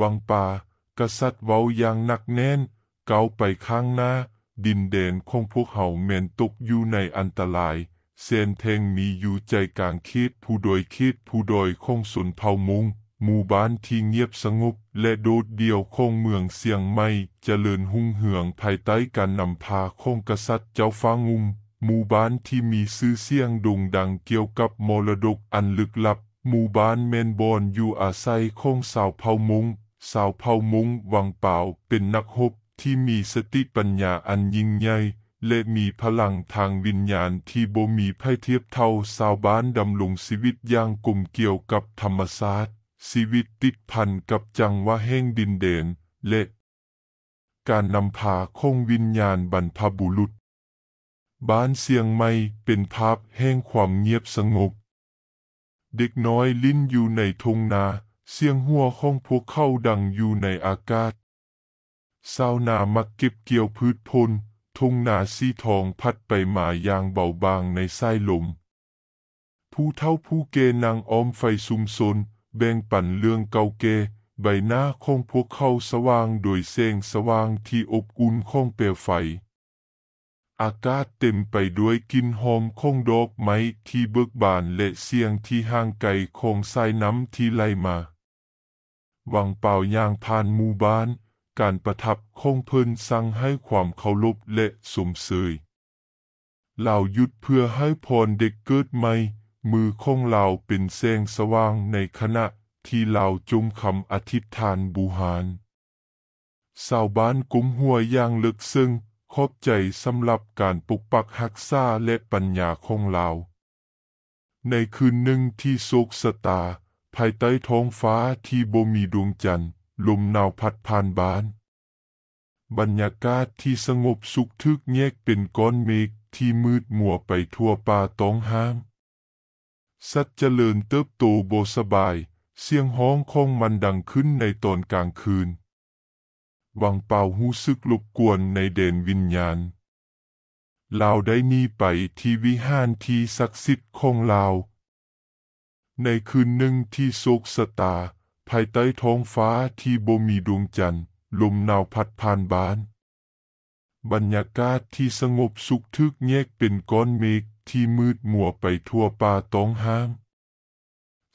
วังป่ากษัตริย์เว้าอย่างหนักแน่น เกาไปข้างหน้า ดินเดนของพวกเฮาเมนตกอยู่ในอันตรายเส้นเทงมีอยู่ใจกลางคิดผู้โดยคิดผู้โดยคงสุนเผ่ามุงหมู่บ้านที่เงียบสงบและโดดเดี่ยวคงเมืองเสียงไม่เจริญหุ่งเหืองภายใต้การนำพาคงกษัตริย์เจ้าฟ้างุมหมู่บ้านที่มีซื่อเสียงด่งดังเกี่ยวกับมรดกอันลึกลับ หมู่บ้านเมนบอนอยู่อาศัยคงสาวเผ่ามุงสาวเผามุงวังเปล่าเป็นนักฮบที่มีสติปัญญาอันยิ่งใหญ่ และมีพลังทางวิญญาณที่บ่มีไพ่เทียบเท่าสาวบ้านดำลงชีวิตอย่างกลุ่มเกี่ยวกับธรรมศาสตร์ชีวิตติดพันกับจังว่าแห่งดินเดนและการนำพาคงวิญญาณบรรพบุรุษ บ้านเสียงไม่เป็นภาพแห่งความเงียบสงบเด็กน้อยลิ้นอยู่ในทงนาเสียงหัวของพวกเขาดังอยู่ในอากาศสาวนามักเก็บเกี่ยวพืชพลทุ่งนาสีทองพัดไปมาอย่างเบาบางในสายลม ผู้เท่าผู้เกนางอ้อมไฟซุมซนแบ่งปันเรื่องเก่าเกใบหน้าของพวกเขาสว่างโดยเสงสว่างที่อบอุ่นของเปลวไฟ อากาศเต็มไปด้วยกลิ่นหอมของดอกไม้ที่เบิกบานและเสียงที่ห่างไกลของสายน้ำที่ไหลมาวังเป่ายางผ่านหมู่บ้าน การประทับคงเพิ่นสั่งให้ความเคารพและสมเสย เหล่ายุดเพื่อให้พรเด็กเกิดใหม่ มือคงเหล่าเป็นแสงสว่างในขณะที่เราจุมคำอธิษฐานบูหาร สาวบ้านกุมหัวอย่างลึกซึ้งขอบใจสำหรับการปกปักหักษาและปัญญาคงเหล่า ในคืนหนึ่งที่โศกสตาภายใต้ท้องฟ้าที่บ่มีดวงจันทร์ลมหนาวพัดผ่านบ้าน บรรยากาศที่สงบสุขทึกแยกเป็นก้อนเมฆที่มืดมัวไปทั่วป่าต้องห้าม สัตว์เจริญเติบโตโบสบาย เสียงห้องคองมันดังขึ้นในตอนกลางคืน วังเป่าหูซึกลบกวนในเด่นวิญญาณลาวได้นีไปที่วิหารที่ศักดิ์สิทธิ์ของลาวในคืนหนึ่งที่โศกสตา ภายใต้ท้องฟ้าที่บ่มีดวงจันทร์ ลมหนาวพัดผ่านบ้าน บรรยากาศที่สงบสุขทึกแยกเป็นก้อนเมฆที่มืดมัวไปทั่วป่าตองห้าง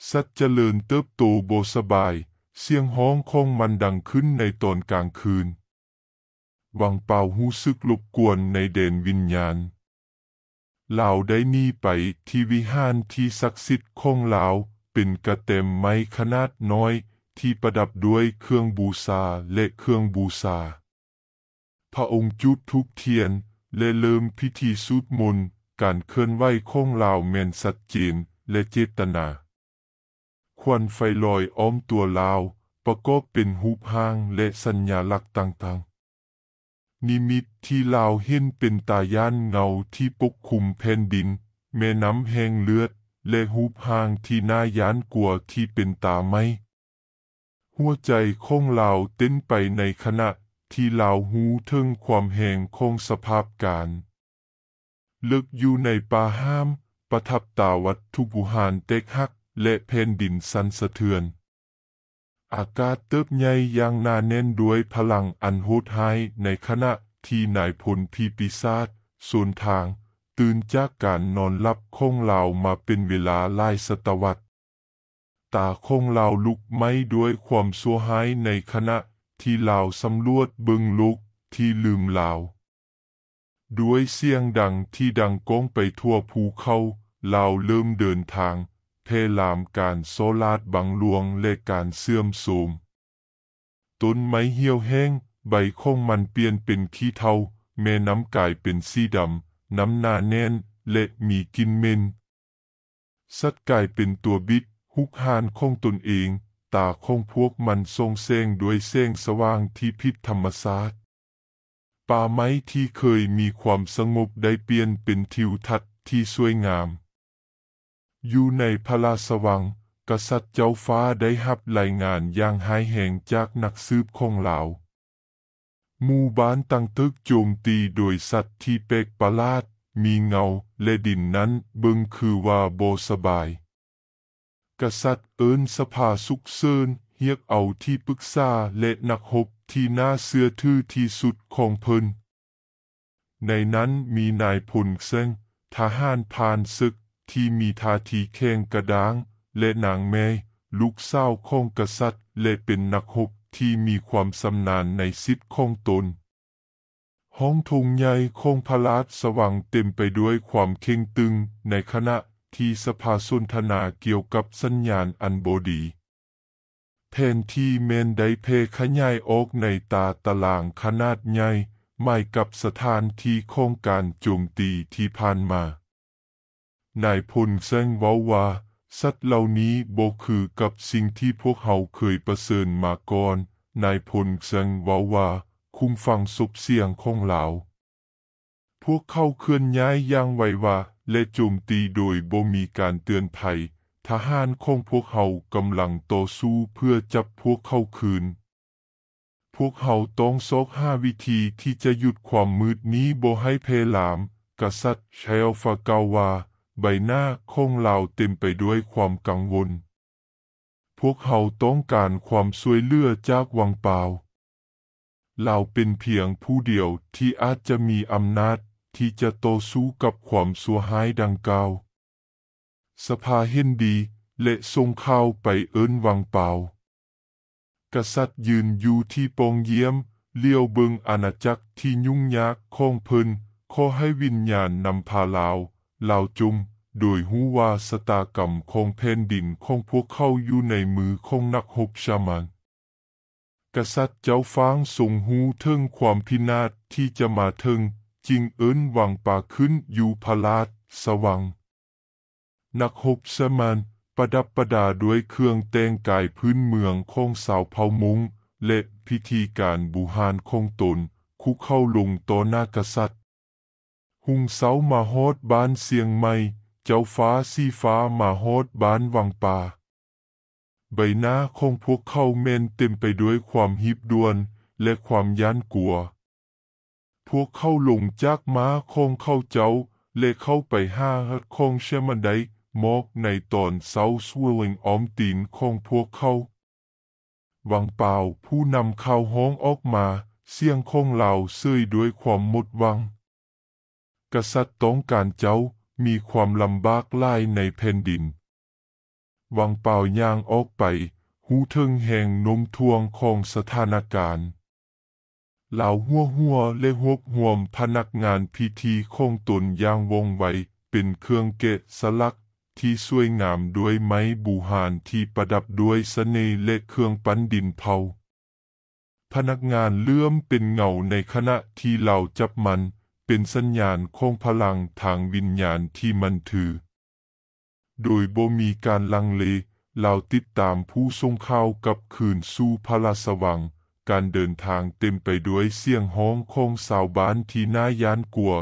สัตว์เจริญเติบโตโบสบาย เสียงห้องคองมันดังขึ้นในตอนกลางคืน วังเป่าหู้สึกลบกวนในเดนวิญญาณเ่าได้นี่ไปที่วิหารที่ศักดิ์สิทธิ์ของเ่าเป็นกระเต็มไม้ขนาดน้อย ที่ประดับด้วยเครื่องบูชาและเครื่องบูชาพระองค์จุดทุกเทียน และเริ่มพิธีสูดมนต์การเคลื่อนไหวคงเ่าแมนสัจจินและเจตนา ควันไฟลอยอ้อมตัวเ่าประกอบเป็นหูพางและสัญญาลักษณ์ต่างนิมิตที่เลาเห็นเป็นตาย่านเงาที่ปกคลุมแผ่นดิน แม่น้ำแห้งเลือดและหูพางที่น่าย้านกลัวที่เป็นตาไม้หัวใจของลาเต้นไปในขณะที่เลาหูเทิงความแห่งคงสภาพการลึกอยู่ในป่าห้ามประทับตาวัดทุบุหานเต็กหักและแผ่นดินสันสะเทือนอากาศเติบใหญ่อย่างหนาแน่นด้วยพลังอันโหดหายในขณะที่นายพลพีปิศาจส่วนทาง ตื่นจากการนอนหลับคงเหล่ามาเป็นเวลาหลายศตวรรษ ตาคงเหล่าลุกไม่ด้วยความสัวหายในขณะที่เหล่าสำรวจเบึงลุกที่ลืมเหล่าด้วยเสียงดังที่ดังก้องไปทั่วภูเขาเหล่าเริ่มเดินทางเพลามการโซลาดบังลวงเลการเสื่อมสูมต้นไม้เหี่ยวแห้ง ใบคงมันเปลี่ยนเป็นขี้เทาแม่น้ำกายเป็นสีดำน้ำหน้าแน่นและมีกินเมนสัตว์กายเป็นตัวบิดหุกหานคงตนเอง ตาคงพวกมันทรงเสงด้วยเสงสว่างที่พิษธรรมศาสตร์ป่าไม้ที่เคยมีความสงบได้เปลี่ยนเป็นทิวทัศน์ที่สวยงามอยู่ในพระราชวังกษัตริย์เจ้าฟ้าได้หับรายงานอย่างหายแห่งจากนักสืบของลาหมู่บ้านตั้งตึกโจมตีโดยสัตว์ที่เปกประหลาดมีเงาและดินนั้นเบิงคือว่าโบสบาย กษัตริย์เอินสภาสุกเซินเฮียกเอาที่ปรึกษาและนักหบที่น่าเสื้อถือที่สุดของเพิ่น ในนั้นมีนายพลเซิงทหารพานศึกที่มีท่าทีแข่งกระด้าง และนางแม่ลูกสาวของกษัตริย์และเป็นนักหบที่มีความสำนานในสิทธิ์ของตน ห้องทงใหญ่ของพระราชสว่างเต็มไปด้วยความเข่งตึงในคณะที่สภาสนทนาเกี่ยวกับสัญญาณอันบดี แทนที่เมนไดเพขยายออกในตาตารางขนาดใหญ่ไม่กับสถานที่โครงการจจงตีที่ผ่านมานายพลแซงเว้าว่า สัตว์เหล่านี้บ่คือกับสิ่งที่พวกเขาเคยประเสริญมาก่อน นายพลแซงเว้าว่า คุ้มฟังศพเสียงของเหล่าพวกเขาเคลื่อนย้ายอย่างไววาและโจมตีโดยบ่มีการเตือนภัยทหารของพวกเขากำลังต่อสู้เพื่อจับพวกเขาคืน พวกเขาต้องซอกห้าวิธีที่จะหยุดความมืดนี้บ่ให้เพลาม กษัตริย์เชลฟากาวาใบหน้าคงเราเต็มไปด้วยความกังวล พวกเขาต้องการความช่วยเหลือจากวังเปล่า เราเป็นเพียงผู้เดียวที่อาจจะมีอำนาจที่จะโตสู้กับความสัวหายดังเกา่าสภาเห็นดีและทรงเข้าไปเอิ้นวังเปล่ากษัตริย์ยืนอยู่ที่ปองเยี่ยมเลี้ยวเบิงอาณาจักรที่ยุ่งยากคงพินขอให้วิญญาณนำพาลาวเหล่าจุมโดยหูวาสตากรรมของแผ่นดินของพวกเขาอยู่ในมือของนักหบชามันกษัตริย์เจ้าฟ้างทรงหูเทิงความพินาศที่จะมาเทิงจึงเอิ้นวังป่าขึ้นอยู่พลาดสว่างนักหบามัน ประดับประดาด้วยเครื่องแต่งกายพื้นเมืองของสาวเผามุงและพิธีการบูฮานของตนคุกเข้าลงต่อหน้ากษัตริย์หุงเสามาฮอดบ้านเสียงไม่ เจ้าฟ้าสีฟ้ามาฮอดบ้านวังป่า ใบหน้าของพวกเขาเมนเต็มไปด้วยความหิบดวนและความย่านกลัว พวกเขาลงจากม้าคงเข้าเจ้าและเข้าไปห้าฮัดคงเชมันไดมอกในตอนเซาสวลิงออมตีนของพวกเขาวังเปล่าผู้นำข่าวห้องออกมา เสียงคงเหล่าซื่อยด้วยความหมดวังกษัตริย์ต้องการเจ้ามีความลำบากไล่ในแผ่นดินวังเป่าย่างออกไป หูเทิงแห่งนมทวงของสถานการณ์เหล่าหัวหัวและหกห่วมพนักงานพิธีคงตนย่างวงไวเป็นเครื่องเกะสลักที่สวยงามด้วยไม้บูหานที่ประดับด้วยเสน่ห์และเครื่องปั้นดินเผา พนักงานเลื่อมเป็นเงาในขณะที่เหล่าจับมันเป็นสัญญาณของพลังทางวิญญาณที่มันถือ โดยบ่มีการลังเล เราติดตามผู้ทรงเข้ากับคืนสู่พระสวัง การเดินทางเต็มไปด้วยเสียงห้องของสาวบ้านที่น่ายานกลัว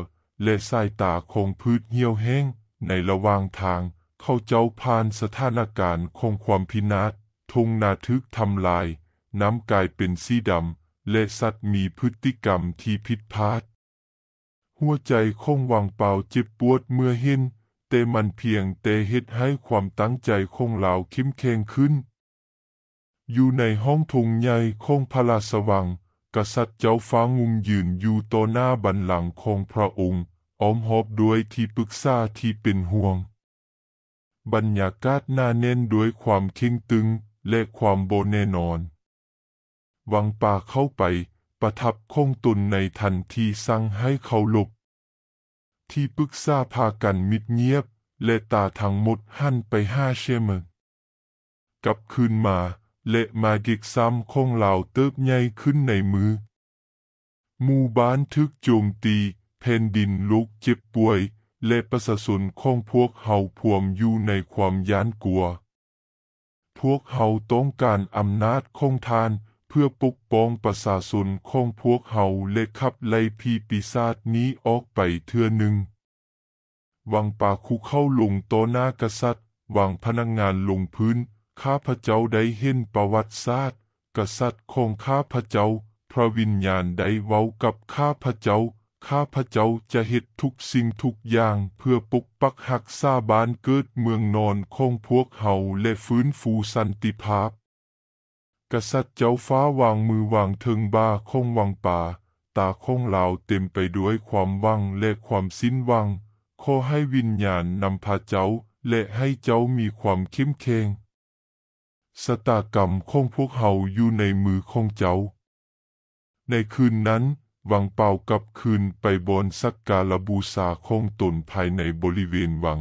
และสายตาของพืชเหี่ยวแห้ง ในระหว่างทางเขาเจ้าผ่านสถานการณ์ของความพินาศทงนาทึกทำลาย น้ำกลายเป็นสีดำและสัตว์มีพฤติกรรมที่ผิดพลาดหัวใจคงวางเปล่าจิบปวดเมื่อเห็นแต่มันเพียงแต่เตให้ความตั้งใจคงเหล่าคข้มแขงขึ้น อยู่ในห้องทงใหญ่คงพลาสว่างกษัตริย์เจ้าฟ้างุมยืนอยู่ต่อหน้าบันหลังคงพระองค์ อ้อมหอบด้วยที่ปรึกษาที่เป็นห่วง บรรยากาศน่าเน้นด้วยความคิงตึงและความโบแน่นอน วังป่าเข้าไปประทับคงตนในทันทีสั่งให้เขาหลบ ที่ปึกซาพากันมิดเงียบ และตาทั้งหมดหันไปห้าเชมกลับคืนมา และมากิกซ้ำคงเหล่าเติบใหญ่ขึ้นในมือหมู่บ้านทึกโจมตีแผ่นดินลุกเจ็บป่วย และประสาสนคงพวกเฮาพวมอยู่ในความย้านกลัว พวกเฮาต้องการอำนาจคงทานพื่อปกป้องประสาสนของพวกเฮาและขับไล่ผีปีศาจนี้ออกไปเทื่อหนึ่งวังป่าคุเข้าลงต่อหน้ากษัตริย์ วางพนักงงานลงพื้น ข้าพเจ้าได้เห็นประวัติศาสตร์ กษัตริย์ของข้าพเจ้า พระวิญญาณได้เว้ากับข้าพเจ้า ข้าพเจ้าจะเหตุทุกสิ่งทุกอย่างเพื่อปกปักหักซาบานเกิดเมืองนอนของพวกเฮาและฟื้นฟูสันติภาพกษัตริย์เจ้าฟ้าวางมือ วางถึงบ่าคงวางป่า ตาคงเหลาเต็มไปด้วยความว่างและ ความสิ้นวัง ขอให้วิญญาณ นำ พาเจ้าและให้เจ้ามีความเข้มแข็งสตากรรมของพวกเฮาอยู่ในมือของเจ้า ในคืนนั้นวังเป่ากับคืนไปบนสักการบูชาของตนภายในบริเวณวัง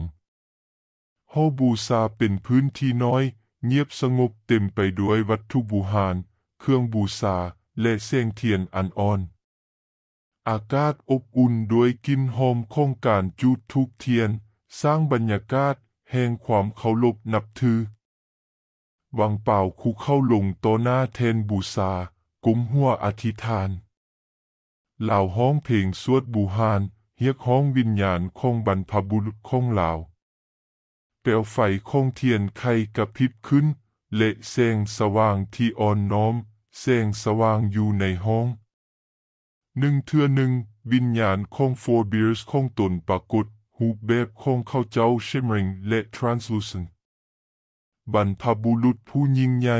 เฮาบูชาเป็นพื้นที่น้อยเงียบสงบเต็มไปด้วยวัตถุบูหารเครื่องบูชาและเสียงเทียนอันอ่อน อากาศอบอุ่นด้วยกลิ่นหอมของการจุดธูปเทียน สร้างบรรยากาศแห่งความเคารพนับถือวังเปล่าคุกเข้าลงต่อหน้าเทนบูชากุมหัวอธิษฐาน เหล่าห้องเพลงสวดบูหานเฮียกห้องวิญญาณของบรรพบุรุษของเหล่าเปลวไฟคงเทียนไขกระพริบขึ้น เละแสงสว่างที่อ่อนน้อม แสงสว่างอยู่ในห้อง หนึ่งเทือหนึ่ง วิญญาณของโฟร์เบียร์สคงตนปรากฏ หูเบบของเข้าเจ้าชิมริงและทรานสลูเันบรรพบุรุษผู้ยิ่งใหญ่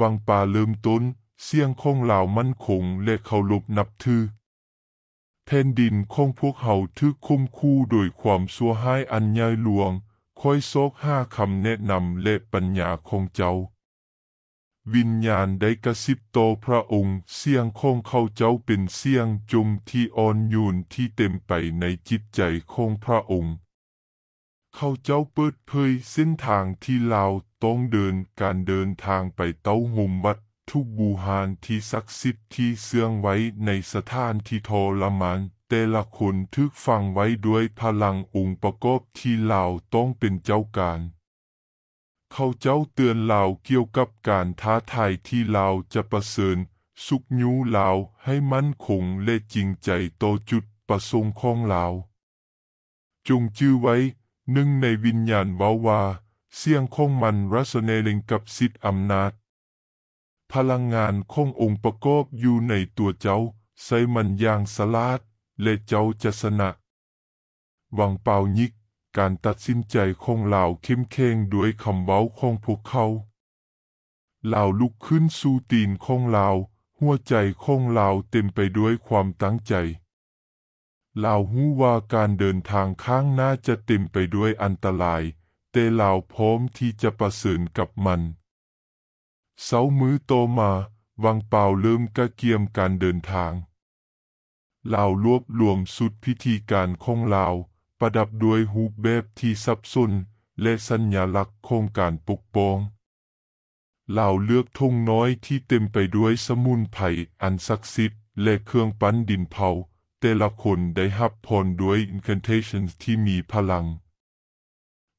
วังป่าเริ่มต้น เสียงของเหล่ามั่นคงและเขาลบนับถือแผ่นดินของพวกเขาถึกคุมคู่โดยความสัวห้ายอันใหญ่หลวงค่อยโซกห้าคำแนะนำและปัญญาของเจ้า วิญญาณได้กระซิบโตพระองค์ เสียงของเขาเจ้าเป็นเสียงจมที่อ่อนโยนที่เต็มไปในจิตใจของพระองค์ เขาเจ้าเปิดเผยเส้นทางที่เราต้องเดินการเดินทางไปเต้าหมวัด ทุกบูหานที่ศักดิ์สิทธิ์ที่เสื่องไว้ในสถานที่ทรมานแต่ละคนทึกฟังไว้ด้วยพลังองค์ประกอบที่เราต้องเป็นเจ้าการ เขาเจ้าเตือนเราเกี่ยวกับการท้าทายที่เราจะประเสริญสุกยูเหลาให้มั่นคงและจริงใจต่อจุดประสงค์ของเหลาจงจื้อไว้หนึ่งในวิญญาณวาวาเสียงของมันรัศเนลิงกับสิทธิอำนาจ พลังงานขององค์ประกอบอยู่ในตัวเจ้าใส่มันอย่างสลาดและเจ้าจะสนะ วังเปายิกการตัดสินใจของเหล่าเข้มแข็งด้วยคำเว้าของพวกเขาเหล่าลุกขึ้นสู่ตีนของเหล่าหัวใจของเหล่าเต็มไปด้วยความตั้งใจเหล่าหูว่าการเดินทางข้างหน้าจะเต็มไปด้วยอันตรายแต่เหล่าพร้อมที่จะประสานกับมัน เสามือโตมา วังเปล่าเริ่มกระเกียมการเดินทางลาวรวบรวมสุดพิธีการของลาว ประดับด้วยหูแบบที่ซับซ้นและสัญญลักษณ์ครงการปกป้องลาวเลือกทงน้อยที่เต็มไปด้วยสมุนไพรอันศักดิ์สิทธิ์และเครื่องปั้นดินเผาแต่ละคนได้หับพรด้วย incantations ที่มีพลัง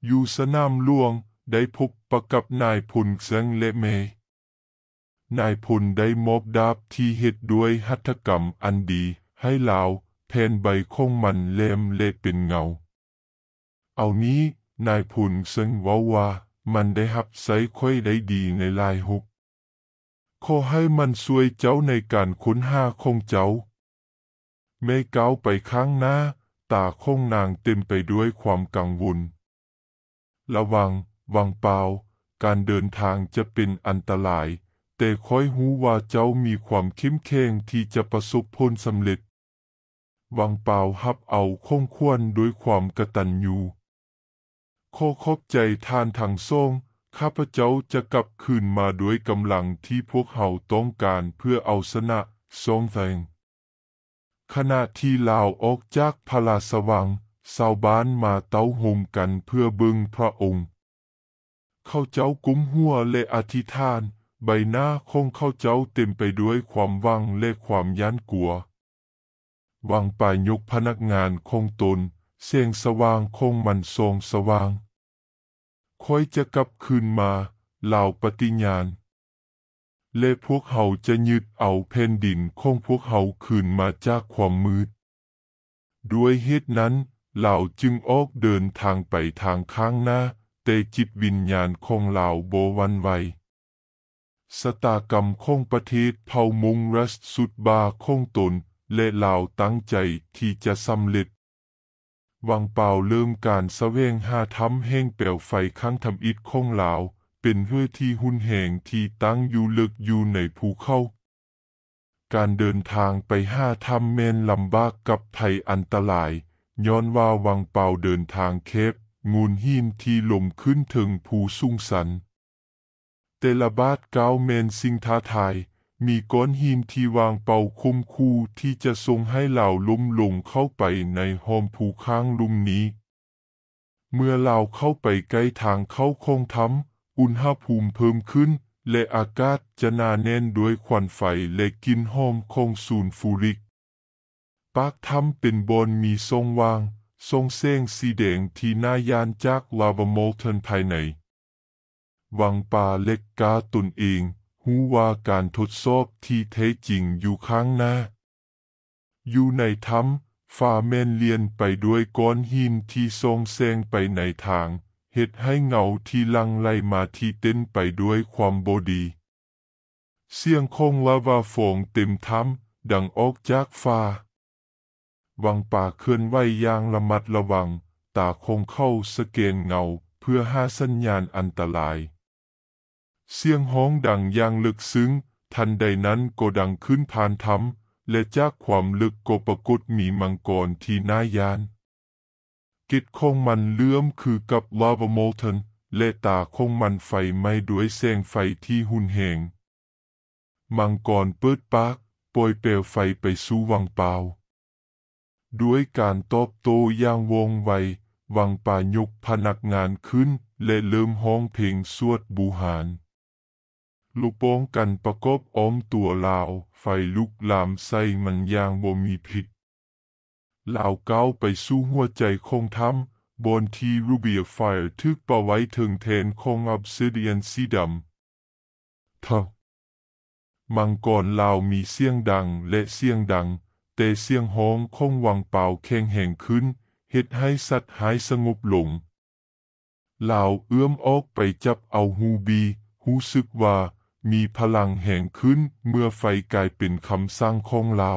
อยู่สนามหลวงได้พบประกับนายพลเซงและเมยนายพลได้มอบดาบที่เฮ็ดด้วยหัตถกรรมอันดีให้เลาแทนใบคงมันเลมเลเป็นเงา เอานี้นายผุนซึ่งว่าว่า มันได้หับใส่ค่อยได้ดีในลายหุกขอให้มัน่วยเจ้าในการค้นหาคงเจ้าเม่เก้าไปข้างหน้าตาคงนางเต็มไปด้วยความกังวลระวังวังเปล่าการเดินทางจะเป็นอันตราย แต่คอยหูว่าเจ้ามีความเข้มแข็งที่จะประสบผลสำเร็จวางเปล่าฮับเอาคงควรด้วยความกระตันยูขอขอบใจทานทางทรงข้าพเจ้าจะกลับคืนมาด้วยกำลังที่พวกเขาต้องการเพื่อเอาชนะรงแสงขณะที่ลาวออกจากพลาสวังชาวบ้านมาเต้าห่มกันเพื่อบึงพระองค์ เขาเจ้ากุ้มหัวและอธิษฐาน ใบหน้าคงเขาเจ้าเต็มไปด้วยความวังและความยันกลัววางป่ายยกพนักงานคงตน เสียงสว่างคงมันทรงสว่าง คอยจะกลับคืนมา เหล่าปฏิญาณและพวกเขาจะยึดเอาแผ่นดินคงพวกเขาคืนมาจากความมืด ด้วยเหตุนั้น เหล่าจึงออกเดินทางไปทางข้างหน้าแต่จิตวิญญาณคงเหล่าโบวันไว สตากรรมคงประเทศเผ่ามุงรัสสุดบาคงตนและเราตั้งใจที่จะสำเร็จวังเปาเริ่มการสเวงหาทำแห่งเปลวไฟข้างทำอิดคงเหลาเป็นเพื่อที่หุ่นแห่งที่ตั้งอยู่ลึกอยู่ในภูเขาการเดินทางไปห้าทำเมนลำบากกับไทยอันตราย ย้อนว่าวังเปาเดินทางเคปงูนหินที่ลมขึ้นถึงภูส่งสัน เตลบาดเก้าเมนสิงท้าทายมีก้อนหินที่วางเป่าคุมคูที่จะทรงให้เหล่าลมหลงเข้าไปในหอมผูข้างลุมนี้ เมื่อเหล่าเข้าไปใกล้ทางเข้าคงทำอุณหภูมิเพิ่มขึ้นและอากาศจะหนาแน่นด้วยควันไฟและกินหอมของสูนฟูริก ปากทำเป็นบอนมีทรงวาง ทรงเส้งสีแดงที่น่ายานจากลาบโมอลเทนภายในวังป่าเล็กกาตุนเองหูว่าการทดสอบที่แท้จริงอยู่ข้างหน้า อยู่ในถ้ำฝ่าแมนเลียนไปด้วยก้อนหินที่ทรงแซงไปในทาง เหตุให้เงาที่ลังไลมาที่เต้นไปด้วยความบดี เสียงคงลาวาฝงเต็มถ้ำดังออกจากฟ้า วังป่าเคลื่อนไหวอย่างระมัดระวัง ตาคงเข้าสเกนเงาเพื่อหาสัญญาณอันตรายเสียงห้องดังอย่างลึกซึ้ง ทันใดนั้นก็ดังขึ้นผ่านธรรมและจากความลึกก็ปรากฏมีมังกรที่น่ายาน กิจของมันเลื่อมคือกับลาวามอลทนและตาของมันไฟไหม้ด้วยแสงไฟที่หุนเหงมังกรเปิดปากปล่อยเปลวไฟไปสู่วังเปล่าด้วยการตอบโต้อย่างวงไว วังป่ายกพนักงานขึ้นและเริ่มห้องเพลงสวดบูหานลูกป้องกันประกอบอ้อมตัวลาว ไฟลุกลามใส่มันยางบ่มีผิด ลาวเก้าไปสู้หัวใจคงทำบนทีรูเบียไฟทึกประไว้ถึงเทนคงอับซิเดียนสีดำเท่ามังกรลาวมีเสียงดังและเสียงดัง แต่เสียงห้องคงวังเป่าแข็งแห่งขึ้น เห็ดให้สัตว์หายสงบลงลาวเอื้อมออกไปจับเอาฮูบีหูสึกว่ามีพลังแห่งขึ้นเมื่อไฟกลายเป็นคำสร้างของเรา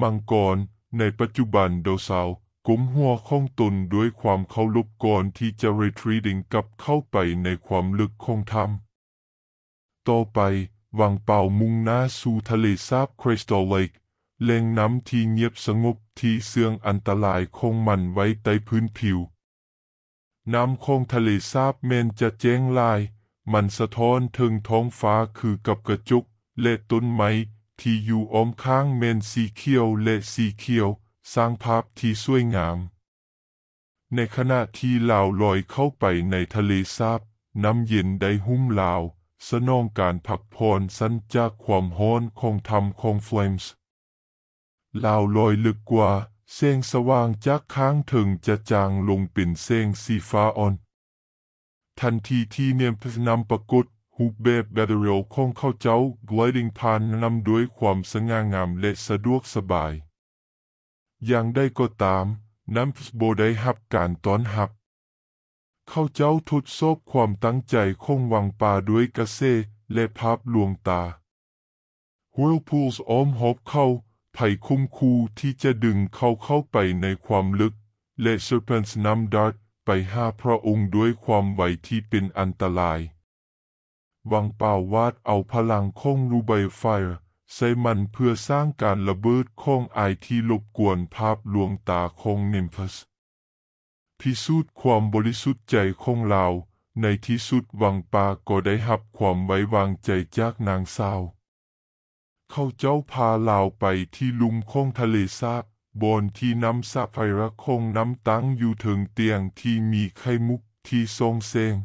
มังกรในปัจจุบันดาเสาก้มหัวของตนด้วยความเ้าลบก่อน ที่จะ retreating กลับเข้าไปในความลึกของรรำต่อไปวางเป่ามุ่งหน้าสู่ทะเลสาบคริสตัลเลกแหล่งน้ำที่เงียบสงบที่เสื่องอันตรายคงมันไว้ใต้พื้นผิว น้ำคงทะเลสาบเมนจะแจ้งลายมันสะท้อนถึงท้องฟ้าคือกับกระจุกและต้นไม้ที่อยู่อ้อมข้างเมนสีเขียวและสีเขียวสร้างภาพที่สวยงาม ในขณะที่ลาวลอยเข้าไปในทะเลสาบน้ำเย็นได้หุ้มลาวสนองการผักพรสั้นจากความฮ้อนของธรรมของเฟลมส์ลาวลอยลึกกว่าเส้งสว่างจากค้างถึงจะจางลงเป็นเส้งสีฟ้าอ่อนทันทีที่เนียมพนำปรากฏฮุบเบบแบตเตอรี่ของเข้าเจ้า gliding ผ่านนำด้วยความสง่างามและสะดวกสบาย อย่างได้ก็ตาม น้ำโบได้หับการต้อนหับเข้าเจ้าทุดโซบความตั้งใจคงวังป่าด้วยกระเซและภาพลวงตาฮวลพูลส์อ้อมหอบเข้าไผ่คุ้มคูที่จะดึงเขาเข้าไปในความลึก และเซอร์เพนส์นำดัดไปหาพระองค์ด้วยความไหวที่เป็นอันตราย วังเป่าวาดเอาพลังคองรูใบไฟใส่มันเพื่อสร้างการระเบิดคองไอที่ลบกวนภาพลวงตาของนิมฟัส พิสูจน์ความบริสุทธิ์ใจคองเราในที่สุดวังปาก็ได้หับความไว้วางใจจากนางสาว เขาเจ้าพาเราไปที่ลุมคงทะเลซาบบนที่น้ำสะไฟระคงน้ำตั้งอยู่ถึงเตียงที่มีไข่มุกที่ทรงเซง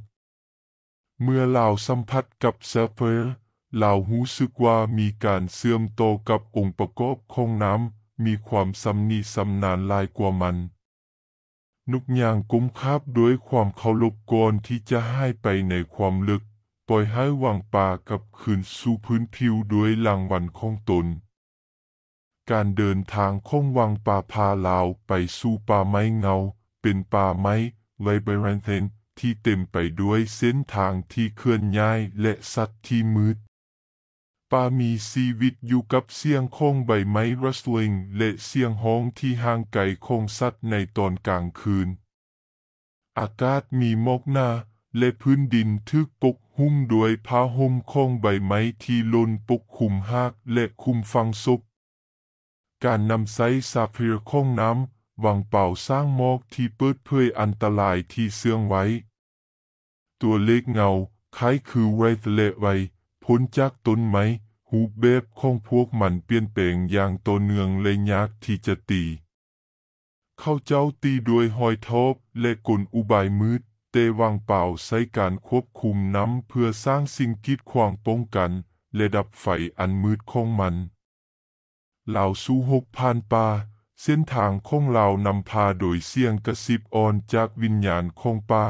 เมื่อเราสัมผัสกับซฟเไอร์เราหูสึกว่ามีการเสื่อมโตกับองค์ประกอบของน้ำมีความสำนีสำนานลายกว่ามันนุกยางกุ้มคาบด้วยความเขาลบกรที่จะให้ไปในความลึก ปล่อยให้วางป่ากับคืนสู่พื้นผิวด้วยลังวันของตนการเดินทางคงวังป่าพาลาวไปสู่ป่าไม้เงา เป็นป่าไม้ไลบรนเทนที่เต็มไปด้วยเส้นทางที่เคลื่อนย้ายและสัตว์ที่มืด ป่ามีชีวิตอยู่กับเสียงคงใบไม้รัสลิงและเสียงห้องที่ห่างไกลคงสัตว์ในตอนกลางคืน อากาศมีหมอกหนาและพื้นดินทึกปกหุ้มด้วยผ้าห่มคงใบไม้ที่ลนปกคลุมหากและคุมฟังศพการนำไซซาเพียร์คงน้ำวังเป่าสร้างมอกที่เปิดเผยอันตรายที่เสื่องไว้ ตัวเล็กเงาคล้ายคือไวทะเลไวพ้นจากต้นไม้หูเบบของพวกมันเปลี่ยนแปลงอย่างตัวเนืองเลยยากที่จะตี เข้าเจ้าตีด้วยหอยทบและกลอุบายมืด เตวางเป่าใช้การควบคุมน้ำเพื่อสร้างสิ่งกีดขวางป้องกันและดับไฟอันมืดของมันเหล่าสู้หกผ่านป่าเส้นทางของเรานำพาโดยเสียงกระซิบอ่อนจากวิญญาณของป่า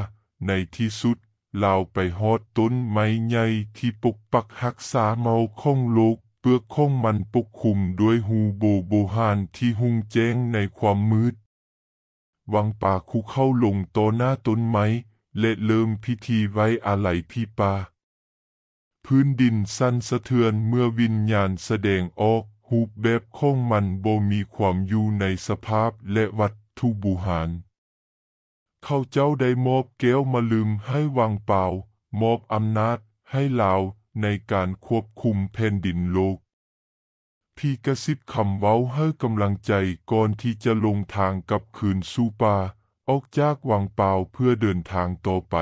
ในที่สุดเราไปฮอดต้นไม้ใหญ่ที่ปกปักหักษาเมาคงลกเปลือกคงมันปกคลุมด้วยหูโบโบหานที่หุงแจ้งในความมืด วังป่าคุเข้าลงต่อหน้าต้นไม้ และเริ่มพิธีไว้อาลัยพี่ป่าพื้นดินสั่นสะเทือนเมื่อวิญญาณแสดงออกหูบแบบของมันบ่มีความอยู่ในสภาพและวัตถุบูหาร เขาเจ้าได้มอบแก้วมาลืมให้วางเปล่ามอบอำนาจให้ลาวในการควบคุมแผ่นดินโลก พี่กระซิบคำเว้าให้กำลังใจก่อนที่จะลงทางกับคืนสู่ป่า ออกจากวังเปล่าเพื่อเดินทางต่อไป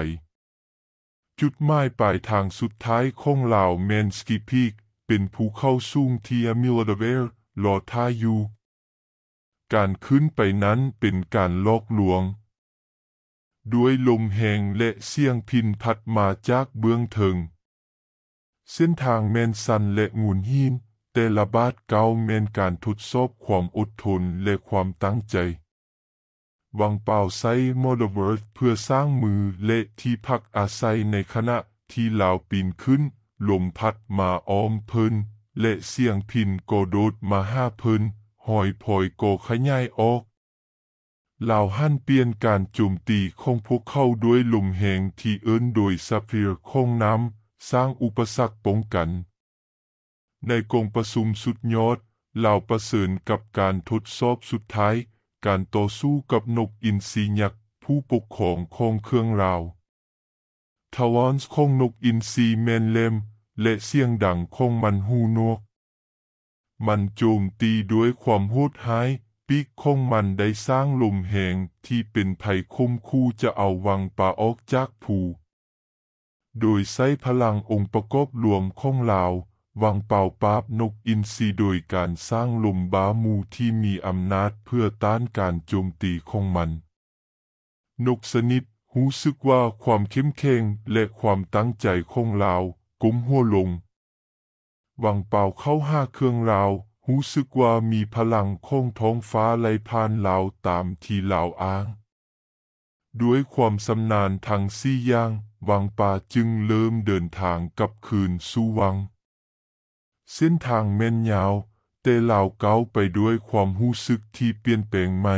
จุดหมายปลายทางสุดท้ายของลาวเมนสกีพีกเป็นภูเขาสูงทียมิลดเวลลอทายู การขึ้นไปนั้นเป็นการลอกลวง ด้วยลมแหงและเสียงพินพัดมาจากเบื้องเทิงเส้นทางแมนสันและงูนหินแต่ละบาทเก้าแมนการทดสอบความอดทนและความตั้งใจ วังเป่าไซมอเดเวิร์ดเพื่อสร้างมือและที่พักอาศัยในคณะที่ลาวปีนขึ้นลมพัดมาอ้อมเพินและเสียงพินโกโดดมาห้าเพินหอยพอยโกขย่ายออก เหล่าหั่นเปลี่ยนการโจมตีของพวกเขาด้วยลมแหงที่เอิ้นโดยซัฟิีร์ของน้ำสร้างอุปสรรคป้องกัน ในกองประชุมสุดยอด เหล่าประเสริญกับการทดสอบสุดท้าย การต่อสู้กับนกอินทรียักษ์ผู้ปกครองของเครื่องราวทวอนของนกอินทรีแมนเลมและเสียงดังของมันหูนวกมันโจมตีด้วยความโหดร้ายปีกของมันได้สร้างลมแหงที่เป็นภัยคุ้มคู่จะเอาวังปลาออกจากผูโดยใช้พลังองค์ประกอบรวมของลาววังเป่าปาบนกอินทรีโดยการสร้างลมบ้ามูที่มีอำนาจเพื่อต้านการโจมตีของมัน นกสนิทรู้สึกว่าความเข้มแข็งและความตั้งใจของลาวก้มหัวลงวางเป่าเข้าห้าเครื่องราวหูสึกว่ามีพลังคงท้องฟ้าไหลผ่านเหลาตามที่เลาอ้าง ด้วยความสำนานทางซี่ย่างวังป่าจึงเริ่มเดินทางกับคืนสู่วัง เส้นทางแม่นยาวแต่เ่าเก้าไปด้วยความหูสึกที่เปลี่ยนแปลงใหม่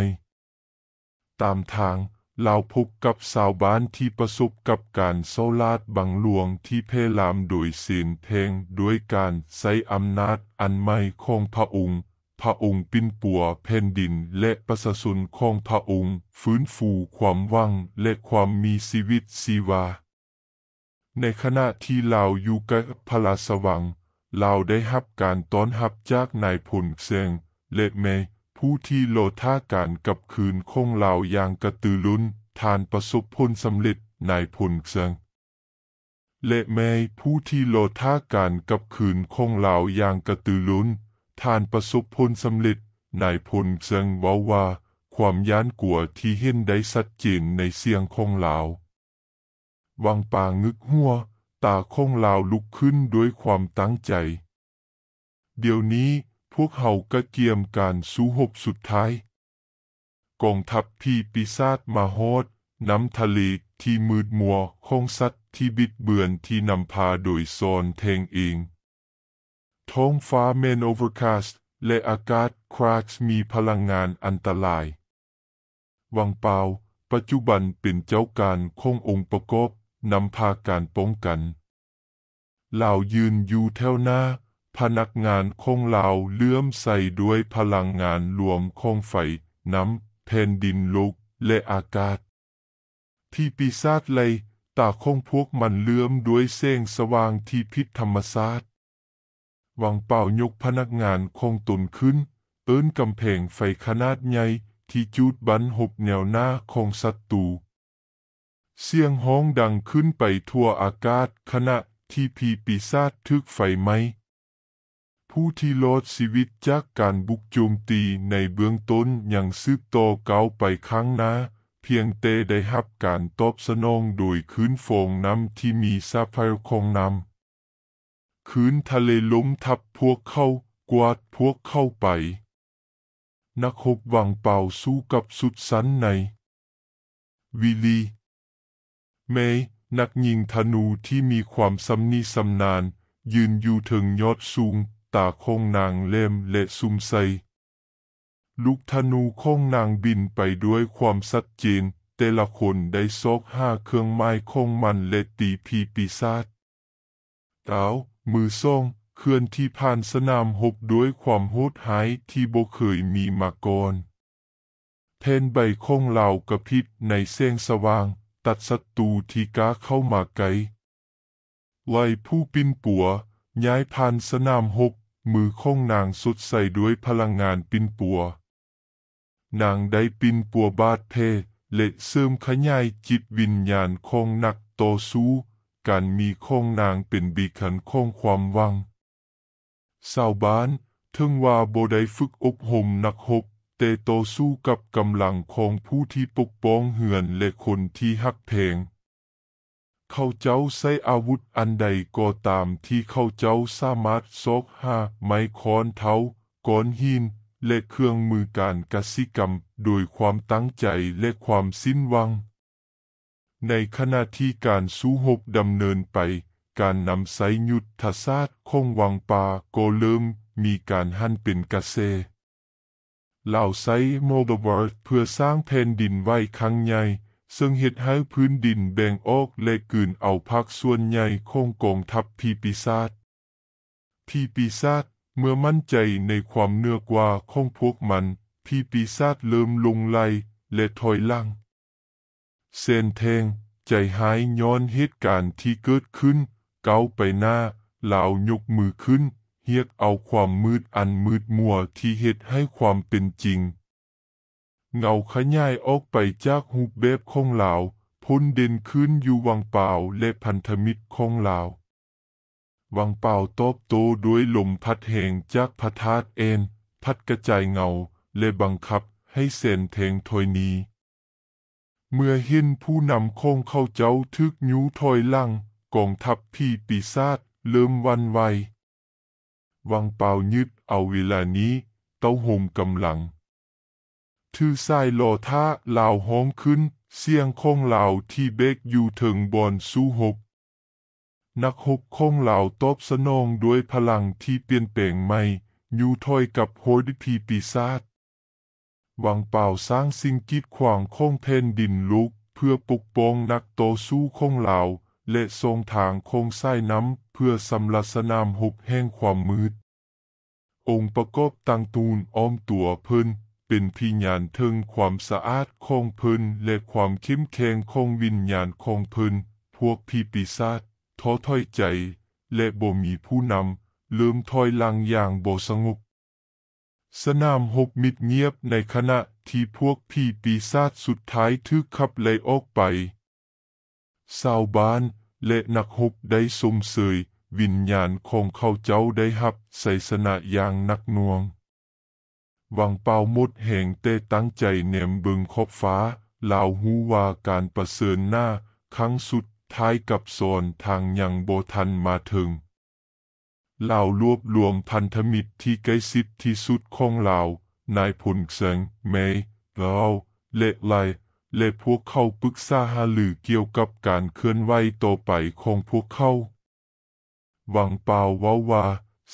ตามทางลาวพบกับสาวบ้านที่ประสบกับการเศร้าลาดบังหลวงที่เพลามโดยสินเพงด้วยการใช้อำนาจอันไม่ของพระองค์ พระองค์ปิ้นปัวแผ่นดินและประชาุนของพระองค์ ฟื้นฟูความวังและความมีชีวิตชีวา ในขณะที่ลาวอยู่กับพลาสวังลาวได้รับการต้อนรับจากนายพลเซงและเมผู้ที่โลท่าการกับคืนคงเหล่าอย่างกระตือรุนทานประสบผลสำเร็จนายพลเซิงเละแมยผู้ที่โลท่าการกับคืนคงเหล่าอย่างกระตือรุนทานประสบผลสำเร็จนายพลเซิงว่าว่า ความย้านกลัวที่เห็นได้สัดเจนในเสียงคงเหล่าวังปางงึกหัวตาคงเหล่าลุกขึ้นด้วยความตั้งใจ เดี๋ยวนี้พวกเขาก็เกียมการสู้หบสุดท้ายกองทัพที่ปีศาจมาโหดน้ำทะเลที่มืดมัวคงสัตว์ที่บิดเบือนที่นำพาโดยโซนเทงเองท้องฟ้าเมนโอเวอร์คาสและอากาศคราสมีพลังงานอันตราย วังเปาปัจจุบันเป็นเจ้าการคงองค์ประกอบนำพาการป้องกัน เหล่ายืนอยู่แถวหน้าพนักงานคงเหลาเลื่อมใสด้วยพลังงานรวมของไฟ น้ำแผ่นดินลุกและอากาศ ที่ปีศาจเลยตาคงพวกมันเลื่อมด้วยเสงสว่างที่พิษธรรมศาสตร์ วังเป่ายกพนักงานคงตุนขึ้น เอิ้นกำแพงไฟขนาดใหญ่ที่จุดบันหบแนวหน้าของศัตรูเสียงห้องดังขึ้นไปทั่วอากาศขณะที่พีปีศาจทึกไฟไหมผู้ที่รอดชีวิตจากการบุกโจมตีในเบื้องต้นยังซึกต่อเก่าไปครั้งหน้า เพียงเตได้รับการตอบสนองโดยคืนฟองน้ำที่มีซรไฟคองนำคืนทะเลล้มทับพวกเขากวาดพวกเข้าไป นักหกวังเป่าสู้กับสุดสันใน วิลีเมย์นักยิงธนูที่มีความสำนีสำนานยืนอยู่ถึงยอดสูงตาคงนางเล่มและซุมไซลูกธนูคงนางบินไปด้วยความสัดเจนแต่ละคนได้ซอกห้าเครื่องไม้คงมันและตีพีปีศาจเต้ามือซ่องเคลื่อนที่ผ่านสนามหกด้วยความโหดหายที่บ่เคยมีมาก่อนแทนใบคงเหล่ากระพิดในแสงสว่างตัดศัตรูที่ก้าเข้ามาไกลไล่ผู้ปินปัว ย้ายผ่านสนามหกมือของนางสุดใส่ด้วยพลังงานปินปัว นางได้ปินปัวบาดเพและเสริมขยายจิตวิญญาณคองนักโตสู้ การมีของนางเป็นบีขันของความวัง สาวบ้านทึงว่าโบได้ฝึกอบหมนักหกเตโตสู้กับกำลังของผู้ที่ปกป้องเหือนและคนที่หักเพลงข้าเจ้าใช้อาวุธอันใดก็ตามที่เข้าเจ้าสามารถซอกหาไม้ค้อนเท้าก้อนหิน และเครื่องมือการกสิกรรมโดยความตั้งใจและความสิ้นหวัง ในขณะที่การสู้หกดำเนินไป การนำไซยุทธศาสตร์คงวังป่าก็เริ่มมีการหั่นเป็นกระเซเหล่าไซโมบเวิร์ดเพื่อสร้างแผ่นดินไว้ครั้งใหญ่ซึ่งเหตุให้พื้นดินแบ่งออกและกืนเอาพักส่วนใหญ่ของกองทัพพีปีศาจพีปีศาจเมื่อมั่นใจในความเนื้อกว่าของพวกมันพีปีศาจเริ่มลงไล่และถอยล่างเซนเทงใจหายย้อนเหตุการณ์ที่เกิดขึ้นเกาไปหน้าเหล่ายกมือขึ้นเฮียกเอาความมืดอันมืดมัวที่เหตุให้ความเป็นจริงเงาขย่ายออกไปจากหุบเบบของลาว พ้นเด่นขึ้นอยู่วังเปล่าและพันธมิตรของลาว วังเปล่าตอบโต้ด้วยลมพัดแห่งจากพัะธาตเอนพัดกระจายเงาและบังคับให้เส้นเทงถอยนีเมื่อเห็นผู้นำคงเข้าเจ้าทึกยูถอยลังกองทัพพี่ปีศาจเริ่มวันไววังเปล่ายึดเอาเวลานี้ เต้าหมกำลังทือไซโลท่าเหล่าห้องขึ้น เสียงคงเหล่าที่เบกอยู่ถึงบอนสู้หกนักหกคงเหล่าตบสนองด้วยพลังที่เปลี่ยนแปลงใหม่อยู่ถอยกับโหดพีปีศาจหวังเป่าสร้างสิ่งกีดขวางคงแผ่นดินลุก เพื่อปกป้องนักโตสู้คงเหล่า และทรงทางคงไส้น้ำเพื่อสำลักสนามหบแห่งความมืด องค์ประกอบตังตูนอ้อมตัวเพิ่นเป็นพิญญาณถึงความสะอาดคงพื้นและความเข้มแข็งคงวิญญาณคงพื้นพวกพีปีศาจท้อถอยใจ และบ่มีผู้นำเื่มถอยลังอย่างบ่สงบสนามหกมิดเงียบในขณะที่พวกพีปีศาจสุดท้ายถึกขับไล่ออกไปชาวบ้านและนักหกได้สมเสยวิญญาณของเขาเจ้าได้หับใส่สนะอย่างนักน่วงวังเปามุดแห่งเต้ตั้งใจเนียมบึงคบฟ้าลาวหูวาการประเสริญหน้า ครั้งสุดท้ายกับโซนทางยังโบทันมาถึงลาวรวบรวมพันธมิตรที่ใกล้ชิดที่สุดของลาวนายพลเสงเมย์เราเละไลและพวกเขาปรึกษาหาลือเกี่ยวกับการเคลื่อนไหวต่อไปของพวกเขาวังเปล่าว่าวา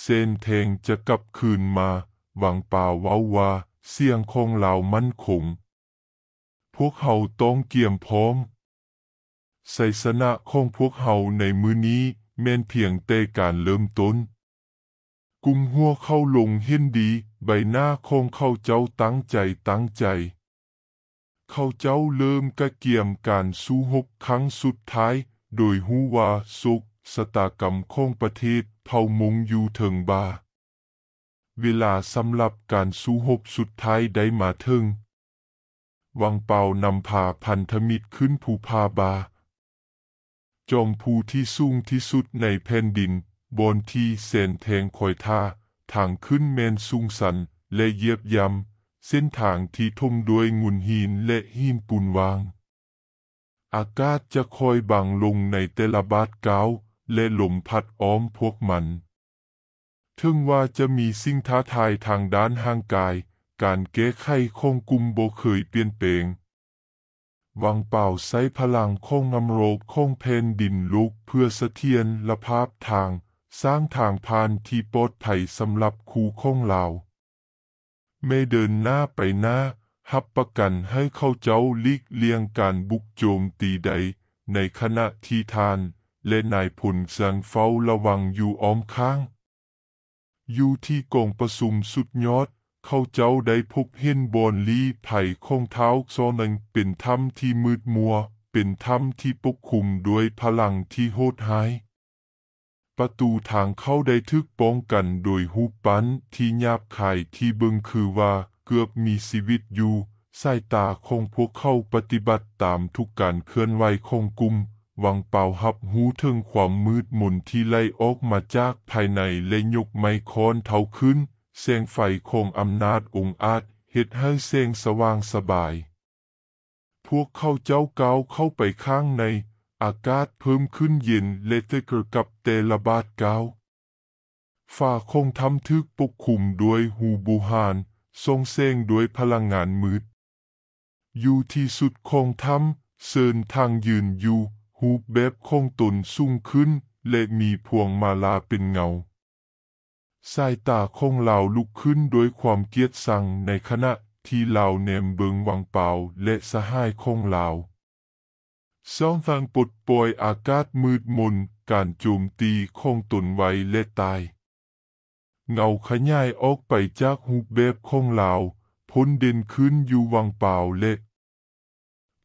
เส้นเทงจะกลับคืนมาหวังป่าวาว่าเสียงคงเหล่ามั่นคง พวกเขาต้องเกี่ยมพร้อมไสสนะคงพวกเขาในมือนี้แม่นเพียงแต่การเริ่มต้นกุมหัวเข้าลงเห็นดีใบหน้าคงเข้าเจ้าตั้งใจตั้งใจเข้าเจ้าเริ่มกระเกี่ยมการสู้หกครั้งสุดท้าย โดยหูว่าสุกสตากรรมของประเทศเผ่ามงอยู่เถิงบาเวลาสำหรับการสู้หบสุดท้ายได้มาถึง วังเปานำพาพันธมิตรขึ้นภูพาบา จอมภูที่สูงที่สุดในแผ่นดิน บนที่เส้นแทงคอยท่าทางขึ้นแมนสูงสันและเยียบยำเส้นทางที่ทุ่มด้วยงุนหินและหินปูนวาง อากาศจะคอยบังลงในแต่ละบาดเก้าและลมพัดอ้อมพวกมันถึงว่าจะมีสิ่งท้าทายทางด้านห่างกาย การแก้ไขคงกุมโบเคยเปลี่ยนแปลง วังเป่าใช้พลังคงนำโรคคงเพนดินลุกเพื่อเสถียรละภาพทาง สร้างทางผ่านที่ปลอดภัยสำหรับคู่คงเราไมเดินหน้าไปหน้า หับประกันให้เข้าเจ้าลีกเลี่ยงการบุกโจมตีใด ในขณะที่ทาน และนายผลสังเฝ้าระวังอยู่อ้อมข้างอยู่ที่กองประสุมสุดยอด เขาเจ้าได้พบเห็นบอนลีไผ่คงเท้าซอนังเป็นถ้ำที่มืดมัว เป็นถ้ำที่ปกคลุมด้วยพลังที่โหดหาย ประตูทางเข้าได้ทึกป้องกันโดยหูปั้นที่ยาบคายที่เบิงคือว่าเกือบมีชีวิตอยู่สายตาของพวกเขาปฏิบัติตามทุกการเคลื่อนไหวของกลุ่มวังเป่าหับหูถึงความมืดมนที่ไล่ออกมาจากภายใน และยกไมโค้อนเท่าขึ้นเสียงไฟคงอำนาจองอาจเหตุให้เสียงสว่างสบาย พวกเข้าเจ้าเกาเข้าไปข้างใน อากาศเพิ่มขึ้นเย็นเละตะกรกับเตลบาดเกาฝ่าคงทำทึกปกคุมด้วยหูบูหานทรงเสงด้วยพลังงานมืด อยู่ที่สุดคงทำเซินทางยืนอยู่หูบแบบของตนสูงขึ้นและมีพวงมาลาเป็นเงา สายตาของเห่าลุกขึ้นโดยความเกียดสังในขณะที่เห่าเนมเบิงวังเปล่าและสหายของเห่าสองทางปลดปล่อยอากาศมืดมนการโจมตีของตนไว้และตาย เงาขยายออกไปจากหูเบบของเห่าพ้นเด่นขึ้นอยู่วังเปล่าเละ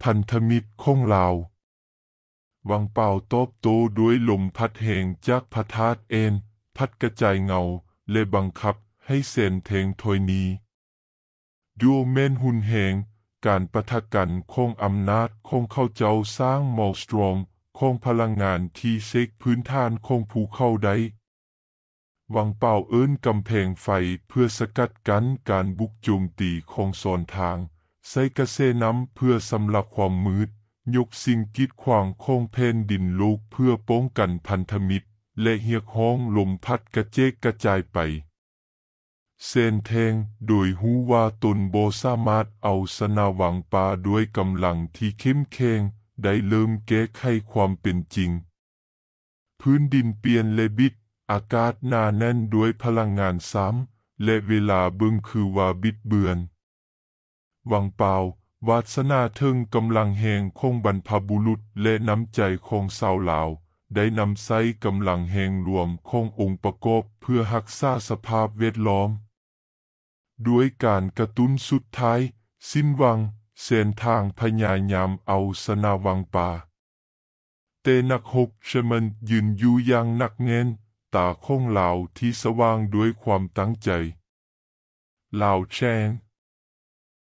พันธมิตรของเห่าวังเป่าตบตูด้วยลมพัดแห่งจากพระธาตุเอ็น พัดกระจายเงา เลยบังคับให้เส้นเทงถอยนีดูเมนหุนแหง การปะทะกันคงอำนาจ คงเข้าเจ้าสร้างมอลสตรอม คงพลังงานที่เซกพื้นฐานคงผูเข้าได้ วังเป่าเอิ้นกำแพงไฟเพื่อสกัดกันการบุกโจมตีของโซนทางใส่กระเซน้ำเพื่อสำหรับความมืดยกสิ่งกีดขวางคงแทนดินลูกเพื่อป้องกันพันธมิตร และเหียกห้องลมพัดกระเจกกระจายไป เซนแทงโดยหูว่าตนโบสามารถเอาสนาวังปาด้วยกำลังที่เข้มแข็งได้เริ่มแก้ไขความเป็นจริง พื้นดินเปลี่ยนเลบิดอากาศหนาแน่นด้วยพลังงานซ้ำและเวลาบึ้งคือว่าบิดเบือนวังเปล่าวาสนาทึงกำลังแห่งคงบรรพบุรุษและน้ำใจเศงสาวลาได้นำไซ้กำลังแห่งรวมคงองค์ประกอบเพื่อหักษาสภาพเวดล้อม ด้วยการกระตุ้นสุดท้ายสิ้นวังเส้นทางพญายามเอาสนาวังป่า เตนักหกชมันยืนอยู่อย่างหนักเงินตาคงเหล่าที่สว่างด้วยความตั้งใจเหล่าแชง